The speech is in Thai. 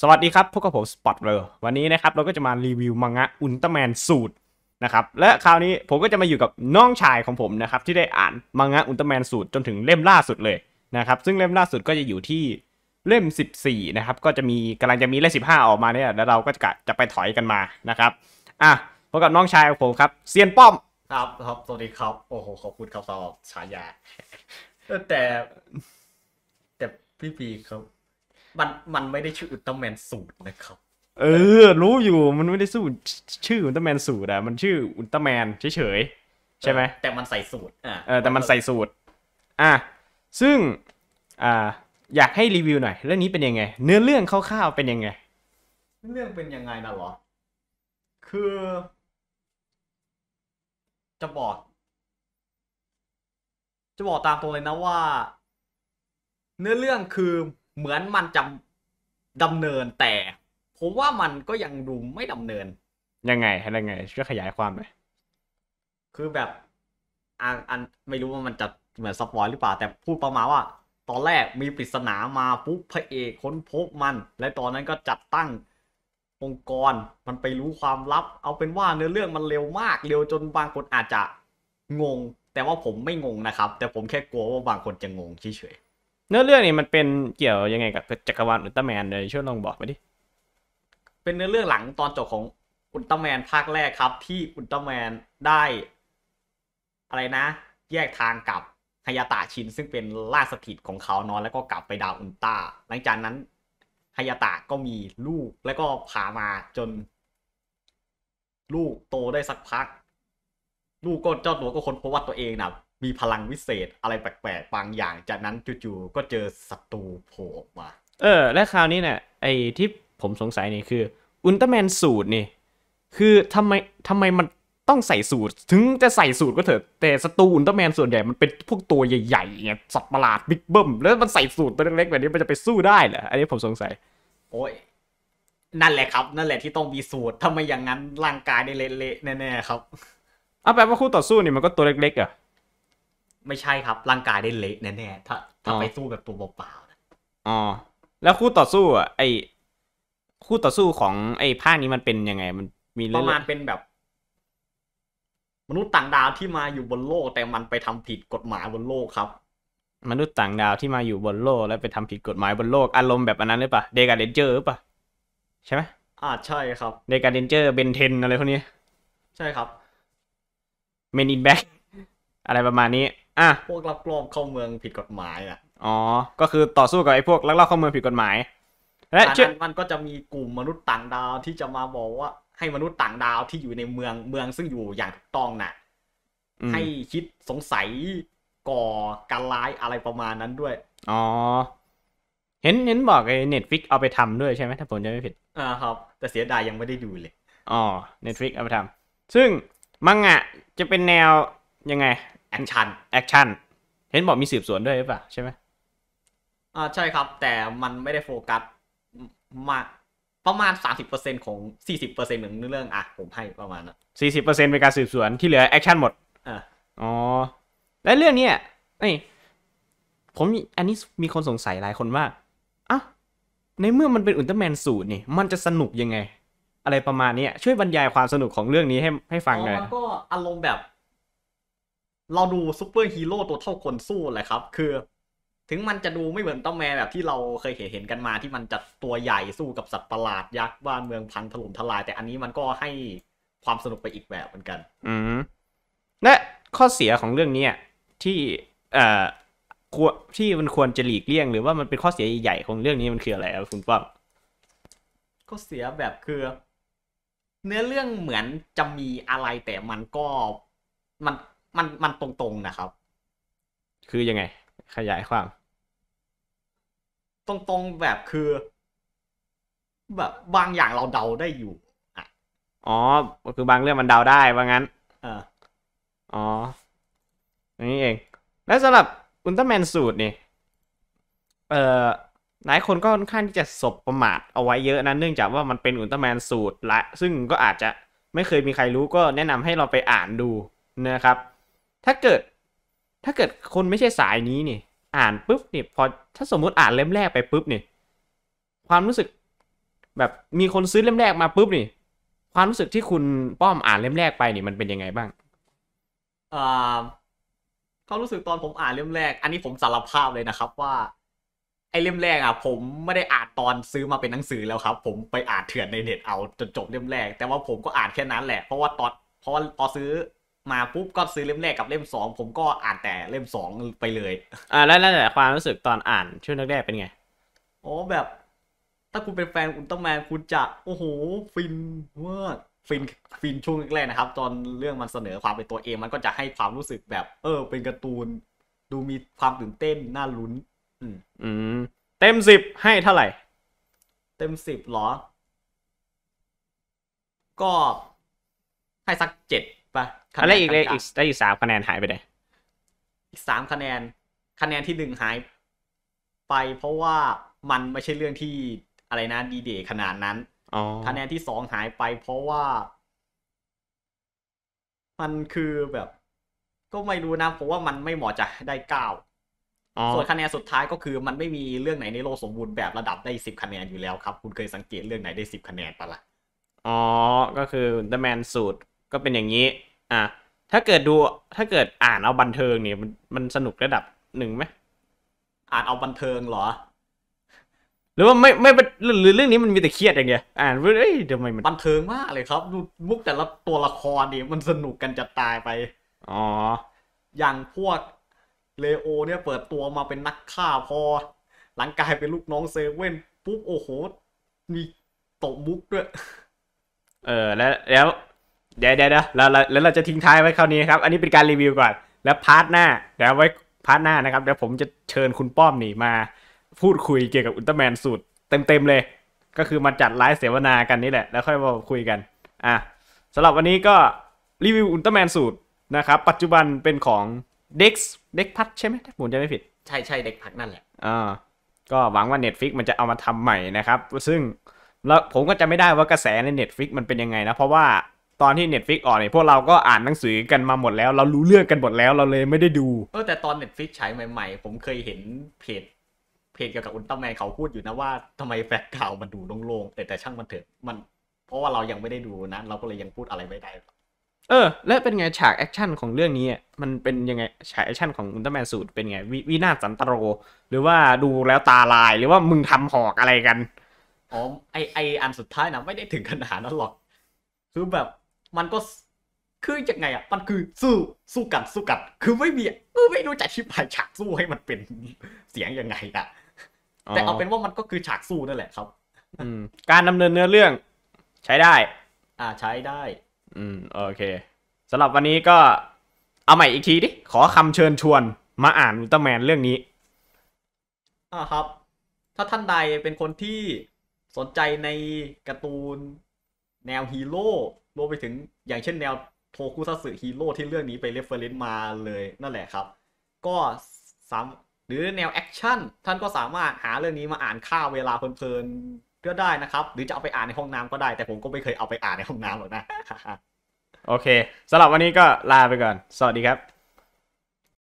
สวัสดีครับ พวกกับผมสปอตเลอร์ วันนี้นะครับเราก็จะมารีวิวมังงะอุลตร้าแมนสูตรนะครับ และคราวนี้ผมก็จะมาอยู่กับน้องชายของผมนะครับ ที่ได้อ่านมังงะอุลตร้าแมนสูตรจนถึงเล่มล่าสุดเลยนะครับซึ่งเล่มล่าสุดก็จะอยู่ที่เล่ม14นะครับก็จะมีกำลังจะมีเล่มสิออกมาเนี่ย แล้วเราก็จะจะไปถอยกันมานะครับอ่ะพบกับน้องชายของผมครับ เซียนป้อม ครับครับสวัสดีครับ โอ้โหขอบคุณครับสำหรับฉายาแต่แต่พี่ปีครับมันมันไม่ได้ชื่ออุลตร้าแมนสูตรนะครับ เออ รู้อยู่มันไม่ได้สูตร ชื่ออุลตร้าแมนสูตรอะมันชื่ออุลตร้าแมนเฉยเฉยใช่ไหมแต่มันใส่สูตร อ่าเออแต่มันใส่สูตร อ่ะซึ่งอ่า อยากให้รีวิวหน่อยเรื่องนี้เป็นยังไงเนื้อเรื่องคร่าวๆเป็นยังไงเรื่องเป็นยังไงนะหรอคือ จะบอก จะบอกตามตรงเลยนะว่า เนื้อเรื่องคือเหมือนมันจะดำเนินแต่ผมว่ามันก็ยังดูไม่ดำเนิน ยังไงยังไงช่วยขยายความหน่อยคือแบบ อันอันไม่รู้ว่ามันจะเหมือนสปอยหรือเปล่า แต่พูดประมาณว่าตอนแรกมีปริศนามาปุ๊บพระเอกค้นพบมัน และตอนนั้นก็จัดตั้งองค์กร มันไปรู้ความลับ เอาเป็นว่าเนื้อเรื่องมันเร็วมาก เร็วจนบางคนอาจจะงง แต่ว่าผมไม่งงนะครับ แต่ผมแค่กลัวว่าบางคนจะงงเฉยเนื้อเรื่องนี่มันเป็นเกี่ยวยังไงกับจักรวาลอุลตร้าแมนเลยช่วยลองบอกมาดิ เป็นเนื้อเรื่องหลังตอนจบของอุลตร้าแมนภาคแรกครับ ที่อุลตร้าแมนได้อะไรนะ แยกทางกับฮายาตะชิน ซึ่งเป็นล่าสถิตของเขานอนแล้วก็กลับไปดาวอุลตร้าหลังจากนั้นฮายาตะก็มีลูกแล้วก็พามาจนลูกโตได้สักพัก ลูกก็เจ้าตัวก็ค้นพบว่าตัวเองนะมีพลังวิเศษอะไรแปลกๆบางอย่างจากนั้นจู่ๆก็เจอศัตรูโผล่มา เออและคราวนี้เนี่ยไอ้ที่ผมสงสัยนี่คืออุลตร้าแมนสูตรนี่ คือทำไมทำไมมันต้องใส่สูตร ถึงจะใส่สูตรก็เถอะแต่ศัตรูอุลตร้าแมนส่วนใหญ่มันเป็นพวกตัวใหญ่ๆเนี่ยสัตว์ประหลาด บิ๊กเบิ้มแล้วมันใส่สูตรตัวเล็กๆ แบบนี้มันจะไปสู้ได้เหรออันนี้ผมสงสัย โอ้ยนั่นแหละครับนั่นแหละที่ต้องมีสูตรทำไมอย่างนั้นร่างกายได้เละๆแน่ๆครับเอาแปลว่าคู่ต่อสู้นี่มันก็ตัวเล็กๆอ่ะไม่ใช่ครับร่างกายได้เละแน่ๆถ้าถ้าไปสู้แบบตัวเปล่าๆอ๋อแล้วคู่ต่อสู้อ่ะ ไอคู่ต่อสู้ของไอ้ภาคนี้มันเป็นยังไง มันมีประมาณเป็นแบบ มนุษย์ต่างดาวที่มาอยู่บนโลกแต่มันไปทำผิดกฎหมายบนโลกครับ มนุษย์ต่างดาวที่มาอยู่บนโลกแล้วไปทำผิดกฎหมายบนโลกอารมณ์แบบอันนั้นหรือปะเดกาเดนเจอร์หรือปะ่ใช่ไหมอ่าใช่ครับ เดกาเดนเจอร์เบนเทน อะไรพวกนี้ใช่ครับเมนินแบ็กอะไรประมาณนี้อ่ะพวกลักลอบเข้าเมืองผิดกฎหมายอ่ะอ๋อก็คือต่อสู้กับไอ้พวกลักลอบเข้าเมืองผิดกฎหมาย และเชื่อมันก็จะมีกลุ่มมนุษย์ต่างดาวที่จะมาบอกว่าให้มนุษย์ต่างดาวที่อยู่ในเมืองเมืองซึ่งอยู่อย่างถูกต้องน่ะ ให้คิดสงสัยก่อการร้ายอะไรประมาณนั้นด้วยอ๋อเห็นเห็นบอกไอ้เน็ตฟิกเอาไปทำด้วยใช่ไหมถ้าผมจะไม่ผิดอ่าครับแต่เสียดายยังไม่ได้ดูเลยอ๋อเน็ตฟิกเอาไปทำ ซึ่งมังงะจะเป็นแนวยังไงแอคชั่นแอคชั่น เห็นบอกมีสืบสวนด้วยหรือเปล่าใช่ไหมอ่าใช่ครับ แต่มันไม่ได้โฟกัสมากประมาณ 30%ของ 40%ของเรื่องอ่ะผมให้ประมาณนั้น40%เป็นการสืบสวนที่เหลือแอคชั่นหมด อ๋อ๋อและเรื่องเนี้ยไอผมอันนี้มีคนสงสัยหลายคนว่าอ่ะในเมื่อมันเป็นอุลตร้าแมนสูตรนี่ มันจะสนุกยังไง อะไรประมาณนี้ช่วยบรรยายความสนุกของเรื่องนี้ให้ให้ฟังหน่อยมันก็อารมณ์แบบเราดูซูเปอร์ฮีโร่ตัวเท่าคนสู้แหละครับ คือ ถึงมันจะดูไม่เหมือนต้อแมนแบบ ที่เราเคยเห็นเห็นกันมา ที่มันจัดตัวใหญ่สู้กับสัตว์ประหลาด ยักษ์บ้านเมืองพังถล่มทลาย แต่อันนี้มันก็ให้ความสนุกไปอีกแบบเหมือนกัน อืมและ ข้อเสียของเรื่องนี้ที่เอ่อที่มันควรจะหลีกเลี่ยงหรือว่ามันเป็นข้อเสียใหญ่ของเรื่องนี้มันคืออะไรครับคุณป้อมข้อเสียแบบคือ เนื้อเรื่องเหมือนจะมีอะไรแต่มันก็มันมันมันตรงๆนะครับ คือยังไง ขยายความ ตรงๆแบบคือ แบบบางอย่างเราเดาได้อยู่อะอ๋อ คือบางเรื่องมันเดาได้ว่างั้น เอออ๋อนี่เอง แล้วสำหรับอุลตร้าแมนสูตรนี่เอ่อหลายคนก็ค่อนข้างที่จะสบประมาทเอาไว้เยอะนะ เนื่องจากว่ามันเป็นอุลตร้าแมนสูตรละซึ่งก็อาจจะไม่เคยมีใครรู้ก็แนะนำให้เราไปอ่านดูนะครับถ้าเกิดถ้าเกิดคนไม่ใช่สายนี้นี่ อ่านปุ๊บนี่พอถ้าสมมุติอ่านเล่มแรกไปปุ๊บนี่ ความรู้สึกแบบมีคนซื้อเล่มแรกมาปุ๊บนี่ความรู้สึกที่คุณป้อมอ่านเล่มแรกไปนี่ มันเป็นยังไงบ้างอ่าเขารู้สึกตอนผมอ่านเล่มแรก อันนี้ผมสารภาพเลยนะครับ ว่าไอเล่มแรก อ่ะผมไม่ได้อ่านตอนซื้อมาเป็นหนังสือแล้วครับผมไปอ่านเถื่อนในเน็ตเอาจนจบเล่มแรก แต่ว่าผมก็อ่านแค่นั้นแหละเพราะว่าตอนเพราะว่าพอซื้อมาปุ๊บก็ซื้อเล่มแรกกับเล่มสองผมก็อ่านแต่เล่มสองไปเลยอ่าแล้วแล้วแต่ความรู้สึกตอนอ่านช่วงแรกเป็นไงอ๋อแบบ ถ้าคุณเป็นแฟนอุลตร้าแมนคุณจะ โอ้โหฟินเวอร์ฟิน ฟินช่วงแรกนะครับ ตอนเรื่องมันเสนอความเป็นตัวเอง มันก็จะให้ความรู้สึกแบบ เออ เป็นการ์ตูน ดูมีความตื่นเต้นน่าลุ้น อืมอืมเต็มสิบให้เท่าไหร่ เต็มสิบหรอ ก็ ให้สักเจ็ดไปคะแนนอีกเลยอีกได้อีกสามคะแนนหายไปไหน อีกสามคะแนน คะแนนที่หนึ่งหาย ไปเพราะว่ามันไม่ใช่เรื่องที่อะไรนะดีเดขนาดนั้นคะแนนที่สองหายไป เพราะว่า มันคือแบบ ก็ไม่รู้นะเพราะว่ามันไม่เหมาะจะได้เก้าส่วนคะแนนสุดท้ายก็คือ มันไม่มีเรื่องไหนในโลกสมบูรณ์แบบระดับได้สิบคะแนนอยู่แล้วครับ คุณเคยสังเกตเรื่องไหนได้สิบคะแนนปะละ่ะ อ๋อ ก็คือ The Man สูตรก็เป็นอย่างนี้ อ่ะ ถ้าเกิดดู ถ้าเกิดอ่านเอาบันเทิงเนี่ยมันมันสนุกระดับหนึ่งไหม อ่านเอาบันเทิงเหรอ หรือว่าไม่ไม่หรือเรื่องนี้มันมีแต่เครียดอย่างเงี้ย อ่านเอ้ยทำไมมันบันเทิงมากเลยครับดูมุกแต่ละตัวละครนี่มันสนุกกันจะตายไป อ๋อ อย่างพวกเลโอเนี่ย เปิดตัวมาเป็นนักฆ่าพอหลังกายเป็นลูกน้องเซเว่นปุ๊บโอ้โห มีตบมุกด้วย เออ แล้วแล้วเดี๋ยวเดี๋ยวแล้วแล้วเราจะทิ้งท้ายไว้คราวนี้ครับ อันนี้เป็นการรีวิวก่อน แล้วพาร์ทหน้าเดี๋ยวไว้พาร์ทหน้านะครับ เดี๋ยวผมจะเชิญคุณป้อมนี่มาพูดคุยเกี่ยวกับอุลตร้าแมนสูตร เต็มๆเลย ก็คือมาจัดไลฟ์เสวนากันนี่แหละ แล้วค่อยมาคุยกัน อ่ะสำหรับวันนี้ก็รีวิวอุลตร้าแมนสูตรนะครับ ปัจจุบันเป็นของเด็กเด็กพัทใช่ไหมถ้าผมจะไม่ผิด ใช่ใช่เด็กพัทนั่นแหละอ่าก็หวังว่า Netflix มันจะเอามาทำใหม่นะครับ ซึ่งแล้วผมก็จะไม่ได้ว่ากระแสใน Netflix มันเป็นยังไงนะเพราะว่าตอนที่ Netflix ออกเนี่ยพวกเราก็อ่านหนังสือกันมาหมดแล้ว เรารู้เรื่องกันหมดแล้วเราเลยไม่ได้ดูเออแต่ตอน Netflix ใช้ใหม่ๆ ผมเคยเห็นเพจ เพจเกี่ยวกับอุลตร้าแมนเขาพูดอยู่นะว่าทำไมแฟลชข่าวมันดูโล่งๆแต่แต่ช่างมันเถอะมัน เพราะว่าเรายังไม่ได้ดูนะ เราก็เลยยังพูดอะไรไม่ได้เออ และเป็นไง ฉากแอคชั่นของเรื่องนี้ มันเป็นยังไงฉากแอคชั่นของอุลตร้าแมนสูตรเป็นไงวิวินาสันตโร หรือว่าดูแล้วตาลาย หรือว่ามึงทำหอกอะไรกันอ๋อไอไออันสุดท้ายนะไม่ได้ถึงขนาดนั้นหรอกคือแบบมันก็คือยังไงอ่ะ มันคือสู้สู้กันสู้กันคือไม่มีไม่รู้จะชิบหายฉากสู้ให้มันเป็นเสียงยังไงอ่ะ แต่เอาเป็นว่ามันก็คือฉากสู้นั่นแหละครับอการดำเนินเนื้อเรื่อง ใช้ได้ อ่าใช้ได้ อืม โอเค สำหรับวันนี้ก็ เอาใหม่อีกทีดิขอคำเชิญชวนมาอ่านอุลตร้าแมนเรื่องนี้ อ่าครับ ถ้าท่านใดเป็นคนที่สนใจในการ์ตูนแนวฮีโร่รวมไปถึงอย่างเช่นแนวโทคุซัตสึฮีโร่ที่เรื่องนี้ไปเรฟเฟอร์เรนซ์มาเลยนั่นแหละครับ ก็สามหรือแนวแอคชั่นท่านก็สามารถหาเรื่องนี้มาอ่านค่าเวลาเพลินๆก็ได้นะครับ หรือจะเอาไปอ่านในห้องน้ำก็ได้แต่ผมก็ไม่เคยเอาไปอ่านในห้องน้ำหรอกนะ โอเคสำหรับวันนี้ก็ลาไปก่อน สวัสดีครับ